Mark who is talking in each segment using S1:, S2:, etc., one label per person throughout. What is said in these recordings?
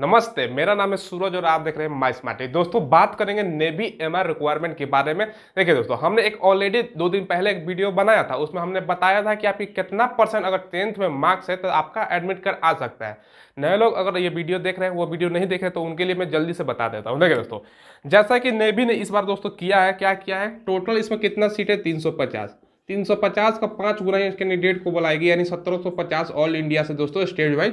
S1: नमस्ते मेरा नाम है सूरज और आप देख रहे हैं माई स्मार्टी दोस्तों बात करेंगे नेवी एम आर रिक्वायरमेंट के बारे में देखिए दोस्तों हमने एक ऑलरेडी दो दिन पहले एक वीडियो बनाया था उसमें हमने बताया था कि आपकी कितना परसेंट अगर टेंथ में मार्क्स है तो आपका एडमिट कर आ सकता है नए लोग अगर ये वीडियो देख रहे हैं वो वीडियो नहीं देख रहे तो उनके लिए मैं जल्दी से बता देता हूँ देखिए दोस्तों जैसा कि नेवी ने इस बार दोस्तों किया है क्या किया है टोटल इसमें कितना सीट है तीन तीन सौ पचास का पाँच गुना कैंडिडेट को बुलाएगी यानी सत्रह सौ पचास ऑल इंडिया से दोस्तों स्टेट वाइज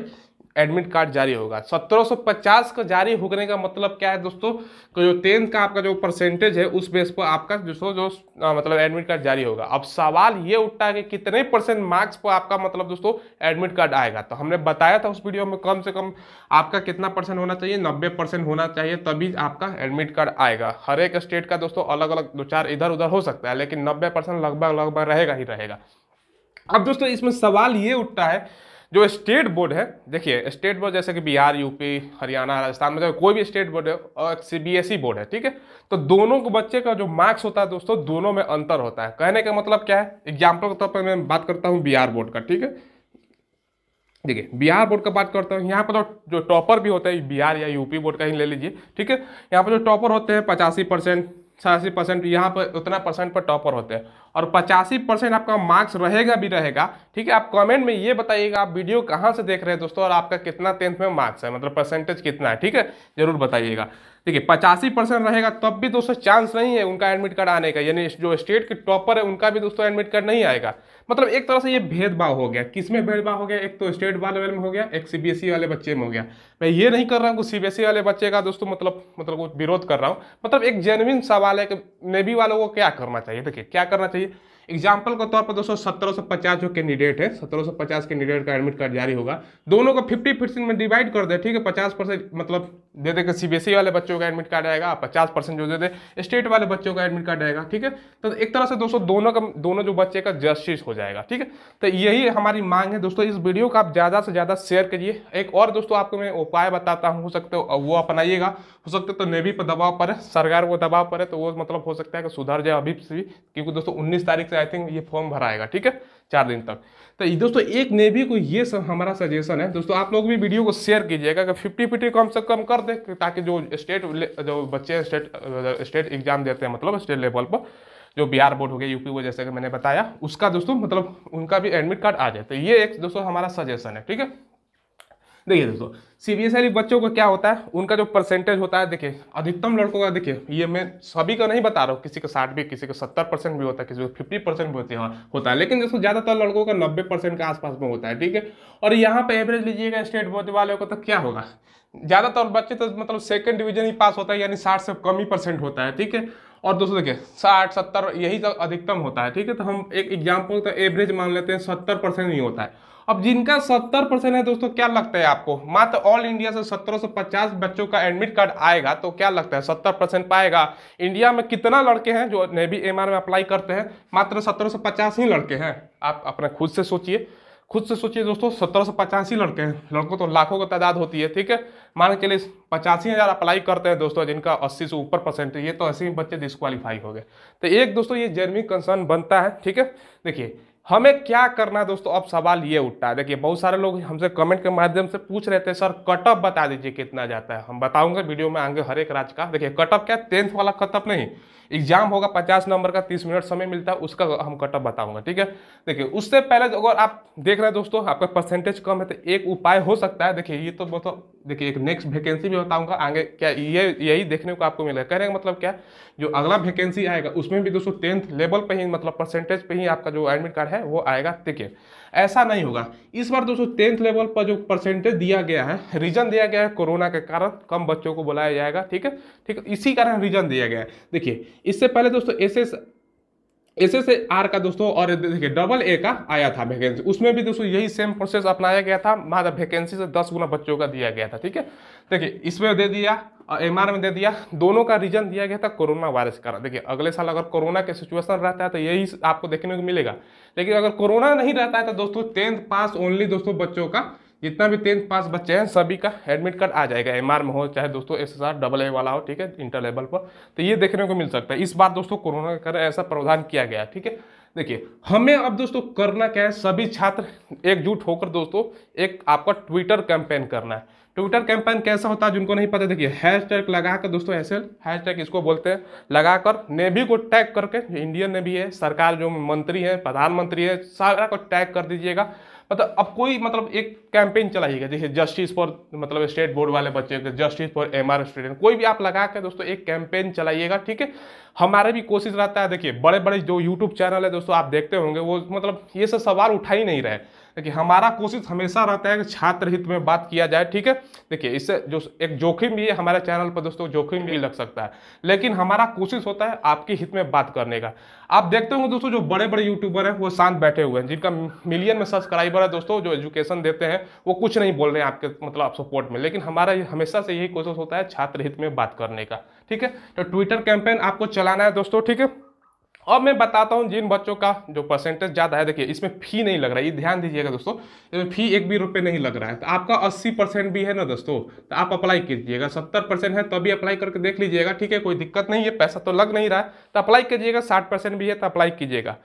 S1: एडमिट कार्ड जारी होगा 1750 का जारी होने का मतलब क्या है दोस्तों तो जो टेंथ का आपका जो परसेंटेज है उस बेस पर आपका दोस्तों जो आ, मतलब एडमिट कार्ड जारी होगा अब सवाल ये उठता है कि कितने परसेंट मार्क्स पर आपका मतलब दोस्तों एडमिट कार्ड आएगा तो हमने बताया था उस वीडियो में कम से कम आपका कितना परसेंट होना चाहिए नब्बे परसेंट होना चाहिए तभी आपका एडमिट कार्ड आएगा हर एक स्टेट का दोस्तों अलग अलग दो चार इधर उधर हो सकता है लेकिन नब्बे लगभग लगभग रहेगा ही रहेगा अब दोस्तों इसमें सवाल ये उठता है जो स्टेट बोर्ड है देखिए स्टेट बोर्ड जैसे कि बिहार यूपी हरियाणा राजस्थान मतलब कोई भी स्टेट बोर्ड है और सीबीएसई बोर्ड है ठीक है तो दोनों को बच्चे का जो मार्क्स होता है दोस्तों दोनों में अंतर होता है कहने का मतलब क्या है एग्जाम्पल के तौर पर मैं बात करता हूँ बिहार बोर्ड का ठीक है देखिए बिहार बोर्ड का बात करता हूँ यहाँ पर तो जो टॉपर भी होता है बिहार या यूपी बोर्ड का ही ले लीजिए ठीक है यहाँ पर जो टॉपर होते हैं पचासी परसेंट छियासी परसेंट यहाँ पर उतना परसेंट पर टॉपर होते हैं और पचासी परसेंट आपका मार्क्स रहेगा भी रहेगा ठीक है आप कमेंट में ये बताइएगा आप वीडियो कहाँ से देख रहे हैं दोस्तों और आपका कितना टेंथ में मार्क्स है मतलब परसेंटेज कितना है ठीक है जरूर बताइएगा ठीक है पचासी परसेंट रहेगा तब भी दोस्तों चांस नहीं है उनका एडमिट कार्ड आने का यानी जो स्टेट के टॉपर है उनका भी दोस्तों एडमिट कार्ड नहीं आएगा मतलब एक तरह से ये भेदभाव हो गया किस में भेदभाव हो गया एक तो स्टेट लेवल में हो गया एक सीबीएसई e वाले बच्चे में हो गया मैं ये नहीं कर रहा हूँ कि सीबीएसई e वाले बच्चे का दोस्तों मतलब मतलब विरोध कर रहा हूँ मतलब एक जेनविन सवाल है कि नेवी वालों को क्या करना चाहिए देखिए क्या करना चाहिए एग्जाम्पल के तौर पर दोस्तों सत्रह सौ पचास जो कैंडिडेट है सत्रह सौ पचास कैंडिडेट का एडमिट कार्ड जारी होगा दोनों को फिफ्टी परसेंट में डिवाइड कर दे ठीक है पचास परसेंट मतलब दे दे के सीबीएसई e वाले बच्चों का एडमिट कार्ड आएगा पचास परसेंट जो दे दे स्टेट वाले बच्चों का एडमिट कार्ड आएगा ठीक है तो एक तरह से दोस्तों दोनों का दोनों जो बच्चे का जस्टिस हो जाएगा ठीक है तो यही हमारी मांग है दोस्तों इस वीडियो को आप ज़्यादा से ज़्यादा शेयर करिए एक और दोस्तों आपको मैं उपाय बताता हूँ हो सकते हो वो अपनाइएगा हो सकते तो नेवी पर दबाव पड़े सरकार को दबाव पड़े तो वो मतलब हो सकता है कि सुधार जाए अभी से भी क्योंकि दोस्तों उन्नीस तारीख से से आई थिंक ये फॉर्म भराएगा ठीक है चार दिन तक तो दोस्तों एक नेवी को ये सब हमारा सजेशन है दोस्तों आप लोग भी वीडियो को शेयर कीजिएगा कि फिफ्टी फिफ्टी कम से कम कर दे ताकि जो स्टेट जो बच्चे स्टेट स्टेट एग्जाम देते हैं मतलब स्टेट लेवल पर जो बिहार बोर्ड हो गया यूपी बोर्ड जैसे कि मैंने बताया उसका दोस्तों मतलब उनका भी एडमिट कार्ड आ जाए तो ये एक दोस्तों हमारा सजेशन है ठीक है देखिए दोस्तों सी बी एस आई बच्चों का क्या होता है उनका जो परसेंटेज होता है देखिए अधिकतम लड़कों का देखिए ये मैं सभी का नहीं बता रहा हूँ किसी का साठ भी किसी का सत्तर परसेंट भी होता है किसी का फिफ्टी परसेंट भी होते हैं हाँ, होता है लेकिन दोस्तों ज़्यादातर लड़कों का नब्बे परसेंट के आसपास में होता है ठीक है और यहाँ पर एवरेज लीजिएगा स्टेट बोर्ड वाले को तो क्या होगा ज़्यादातर बच्चे तो मतलब सेकेंड डिवीजन ही पास होता है यानी साठ से कम ही परसेंट होता है ठीक है और दोस्तों देखिए साठ सत्तर यही सब अधिकतम होता है ठीक है तो हम एक एग्जाम्पल तो एवरेज मान लेते हैं सत्तर परसेंट ही होता है अब जिनका सत्तर परसेंट है दोस्तों क्या लगता है आपको मात्र ऑल इंडिया से सत्रह सौ पचास बच्चों का एडमिट कार्ड आएगा तो क्या लगता है सत्तर परसेंट पाएगा इंडिया में कितना लड़के हैं जो नेवी एम में अप्लाई करते हैं मात्र सत्रह सौ पचास ही लड़के हैं आप अपने खुद से सोचिए खुद से सोचिए दोस्तों सत्रह सौ पचासी लड़के हैं लड़कों तो लाखों की तादाद होती है ठीक है मान के लिए पचासी हज़ार अप्लाई करते हैं दोस्तों जिनका अस्सी से ऊपर परसेंट ये तो ऐसे ही बच्चे डिस्कालीफाई हो गए तो एक दोस्तों ये जर्मी कंसर्न बनता है ठीक है देखिए हमें क्या करना है दोस्तों अब सवाल ये उठता है देखिए बहुत सारे लोग हमसे कमेंट के माध्यम से पूछ रहे थे सर कटअप बता दीजिए कितना जाता है हम बताऊंगे वीडियो में आगे हर एक राज्य का देखिए कटअप क्या टेंथ वाला कटअप नहीं एग्जाम होगा पचास नंबर का तीस मिनट समय मिलता है उसका हम कटअप बताऊंगा ठीक है देखिए उससे पहले अगर आप देख रहे हैं दोस्तों आपका परसेंटेज कम है तो एक उपाय हो सकता है देखिए ये तो मतलब देखिए एक नेक्स्ट वैकेंसी भी बताऊंगा आगे क्या ये यही देखने को आपको मिलेगा कह रहे हैं मतलब क्या जो अगला वैकेंसी आएगा उसमें भी दोस्तों टेंथ लेवल पे ही मतलब परसेंटेज पे ही आपका जो एडमिट कार्ड है वो आएगा देखिए ऐसा नहीं होगा इस बार दोस्तों टेंथ लेवल पर जो परसेंटेज दिया गया है रीजन दिया गया है कोरोना के कारण कम बच्चों को बुलाया जाएगा ठीक है ठीक है इसी कारण रीजन दिया गया है देखिए इससे पहले दोस्तों एस एस एस आर का दोस्तों और देखिए डबल ए का आया था वैकेंसी उसमें भी दोस्तों यही सेम प्रोसेस अपनाया गया था मात्र वैकेंसी से दस गुना बच्चों का दिया गया था ठीक है देखिए इसमें दे दिया और एम में दे दिया दोनों का रीजन दिया गया था कोरोना वायरस का देखिए अगले साल अगर कोरोना के सिचुएशन रहता है तो यही आपको देखने को मिलेगा लेकिन अगर कोरोना नहीं रहता है तो दोस्तों टेंथ पास ओनली दोस्तों बच्चों का जितना भी टेंथ पास बच्चे हैं सभी का एडमिट कार्ड आ जाएगा एम में हो चाहे दोस्तों एस डबल ए वाला हो ठीक है इंटर लेवल पर तो ये देखने को मिल सकता है इस बार दोस्तों कोरोना का ऐसा प्रावधान किया गया ठीक है देखिए हमें अब दोस्तों करना क्या है सभी छात्र एकजुट होकर दोस्तों एक आपका ट्विटर कैंपेन करना है ट्विटर कैंपेन कैसा होता है जिनको नहीं पता देखिए हैश टैग लगा कर दोस्तों ऐसे हैश टैग इसको बोलते हैं लगाकर नेवी को टैग करके इंडियन नेवी है सरकार जो मंत्री है प्रधानमंत्री है सारा को टैग कर दीजिएगा मतलब अब कोई मतलब एक कैंपेन चलाइएगा जैसे जस्टिस फॉर मतलब स्टेट बोर्ड वाले बच्चे justice for M R student कोई भी आप लगा के दोस्तों एक कैंपेन चलाइएगा ठीक है हमारे भी कोशिश रहता है देखिए बड़े बड़े जो यूट्यूब चैनल है दोस्तों आप देखते होंगे वो मतलब ये सब सवाल उठा ही नहीं रहे देखिए हमारा कोशिश हमेशा रहता है कि छात्र हित में बात किया जाए ठीक है देखिए इससे जो एक जोखिम भी है हमारे चैनल पर दोस्तों जोखिम भी लग सकता है लेकिन हमारा कोशिश होता है आपके हित में बात करने का आप देखते होंगे दोस्तों जो बड़े बड़े यूट्यूबर हैं वो शांत बैठे हुए हैं जिनका मिलियन में सब्सक्राइबर है दोस्तों जो एजुकेशन देते हैं वो कुछ नहीं बोल रहे हैं आपके मतलब सपोर्ट में लेकिन हमारा हमेशा से यही कोशिश होता है छात्र हित में बात करने का ठीक है तो ट्विटर कैंपेन आपको चलाना है दोस्तों ठीक है अब मैं बताता हूँ जिन बच्चों का जो परसेंटेज ज़्यादा है देखिए इसमें फी नहीं लग रहा है ये ध्यान दीजिएगा दोस्तों इसमें फी एक भी रुपये नहीं लग रहा है तो आपका 80 परसेंट भी है ना दोस्तों तो आप अप्लाई कीजिएगा 70 परसेंट है तभी तो अप्लाई करके देख लीजिएगा ठीक है कोई दिक्कत नहीं है पैसा तो लग नहीं रहा है तो अप्लाई कीजिएगा साठ भी है तो अप्लाई कीजिएगा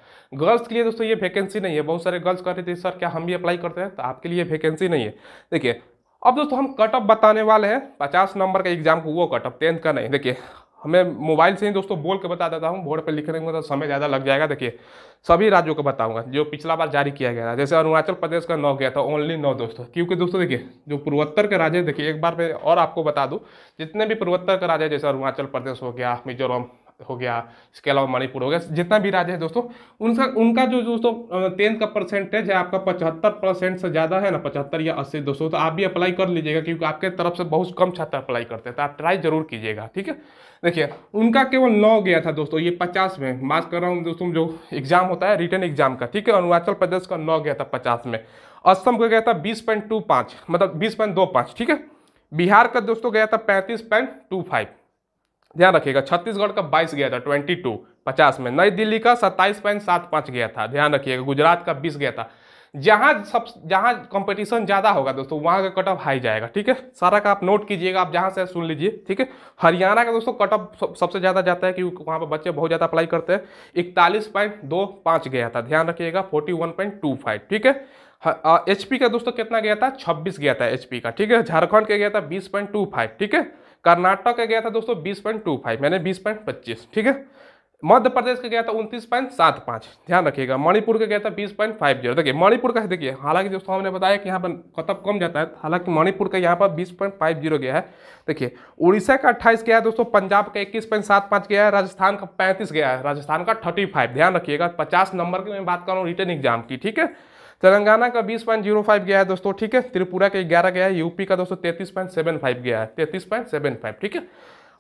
S1: गर्ल्स के लिए दोस्तों ये वैकेंसी नहीं है बहुत सारे गर्ल्स कह रहे थे सर क्या हम भी अप्लाई करते हैं तो आपके लिए वैकेंसी नहीं है देखिए अब दोस्तों हम कटअप बताने वाले हैं पचास नंबर का एग्जाम को वो कटअप टेंथ का नहीं देखिए हमें मोबाइल से ही दोस्तों बोल के बता देता हूँ बोर्ड पर लिखने में तो समय ज़्यादा लग जाएगा देखिए सभी राज्यों को बताऊंगा जो पिछला बार जारी किया गया था जैसे अरुणाचल प्रदेश का नौ गया था ओनली नौ दोस्तों क्योंकि दोस्तों देखिए जो पूर्वोत्तर के राज्य देखिए एक बार मैं और आपको बता दूँ जितने भी पूर्वोत्तर के राज्य जैसे अरुणाचल प्रदेश हो गया मिजोरम हो गया इसके अलावा मणिपुर हो गया जितना भी राज्य है दोस्तों उनका उनका जो दोस्तों टेंथ का परसेंटेज है आपका पचहत्तर परसेंट से ज़्यादा है ना पचहत्तर या अस्सी दोस्तों तो आप भी अप्लाई कर लीजिएगा क्योंकि आपके तरफ से बहुत कम छात्र अप्लाई करते हैं तो आप ट्राई जरूर कीजिएगा ठीक है देखिए उनका केवल नौ गया था दोस्तों ये पचास में मार्क्स कर रहा हूँ दोस्तों जो एग्जाम होता है रिटर्न एग्जाम का ठीक है अरुणाचल प्रदेश का नौ गया था पचास में असम का गया था बीस पॉइंट टू पाँच मतलब बीस पॉइंट दो पाँच ठीक है बिहार का दोस्तों गया था पैंतीस पॉइंट टू फाइव ध्यान रखिएगा छत्तीसगढ़ का 22 गया था 22 50 में नई दिल्ली का सत्ताईस पॉइंट सात पाँच गया था ध्यान रखिएगा गुजरात का 20 गया था जहाँ सब जहाँ कंपटीशन ज़्यादा होगा दोस्तों वहाँ का कटअप हाई जाएगा ठीक है सारा का आप नोट कीजिएगा आप जहाँ से सुन लीजिए ठीक है हरियाणा का दोस्तों कटअप सबसे ज़्यादा जाता है क्योंकि वहाँ पर बच्चे बहुत ज़्यादा अप्लाई करते हैं इकतालीस पॉइंट दो पाँच गया था ध्यान रखिएगा forty one point two five ठीक है एच पी का दोस्तों कितना गया था छब्बीस गया था एच पी का ठीक है झारखंड का गया था बीस पॉइंट टू फाइव ठीक है कर्नाटक का गया था दोस्तों बीस पॉइंट टू फाइव मैंने बीस पॉइंट पच्चीस ठीक है मध्य प्रदेश का गया था उनतीस पॉइंट सात पाँच ध्यान रखिएगा मणिपुर का गया था बीस पॉइंट फाइव जीरो देखिए मणिपुर का देखिए हालांकि दोस्तों हमने बताया कि यहाँ पर कतब कम जाता है हालांकि मणिपुर का यहाँ पर बीस पॉइंट फाइव जीरो गया है देखिए उड़ीसा का अट्ठाईस गया है दोस्तों पंजाब का इक्कीस पॉइंट सात पाँच गया है राजस्थान का पैंतीस गया है राजस्थान का थर्टी फाइव ध्यान रखिएगा पचास नंबर की मैं बात कर रहा हूँ रिटर्न एग्जाम की ठीक है तेलंगाना का बीस पॉइंट जीरो फाइव गया है दोस्तों ठीक है त्रिपुरा का ग्यारह गया है यूपी का दोस्तों तैतीस पॉइंट सेवन फाइव गया है तैतीस पॉइंट सेवन फाइव ठीक है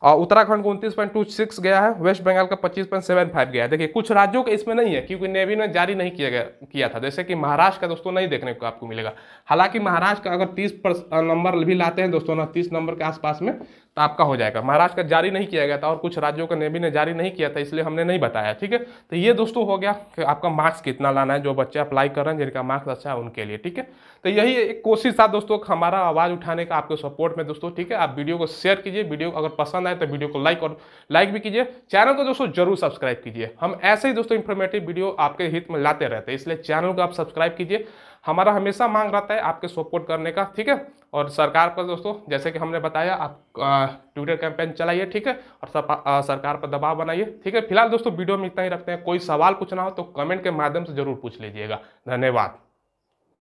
S1: और उत्तराखंड को उनतीस पॉइंट टू सिक्स गया है वेस्ट बंगाल का पच्चीस पॉइंट सेवन फाइव गया है देखिए कुछ राज्यों का इसमें नहीं है क्योंकि नेवी ने जारी नहीं किया गया किया था जैसे कि महाराष्ट्र का दोस्तों नहीं देखने को आपको मिलेगा हालांकि महाराष्ट्र का अगर तीस नंबर भी लाते हैं दोस्तों ना तीस नंबर के आसपास में तो आपका हो जाएगा महाराष्ट्र का जारी नहीं किया गया था और कुछ राज्यों का नेवी ने जारी नहीं किया था इसलिए हमने नहीं बताया ठीक है तो ये दोस्तों हो गया कि आपका मार्क्स कितना लाना है जो बच्चे अप्लाई कर रहे हैं जिनका मार्क्स अच्छा है उनके लिए ठीक है तो यही एक कोशिश था दोस्तों हमारा आवाज़ उठाने का आपके सपोर्ट में दोस्तों ठीक है आप वीडियो को शेयर कीजिए वीडियो अगर पसंद है तो वीडियो को लाइक और लाइक भी कीजिए चैनल को दोस्तों जरूर सब्सक्राइब कीजिए हम ऐसे ही दोस्तों इन्फॉर्मेटिव वीडियो आपके हित में लाते रहते हैं इसलिए चैनल को आप सब्सक्राइब कीजिए हमारा हमेशा मांग रहता है आपके सपोर्ट करने का ठीक है और सरकार पर दोस्तों जैसे कि हमने बताया आप ट्विटर कैंपेन चलाइए ठीक है और सब सरकार पर दबाव बनाइए ठीक है फिलहाल दोस्तों वीडियो में इतना ही रखते हैं कोई सवाल पूछना हो तो कमेंट के माध्यम से जरूर पूछ लीजिएगा धन्यवाद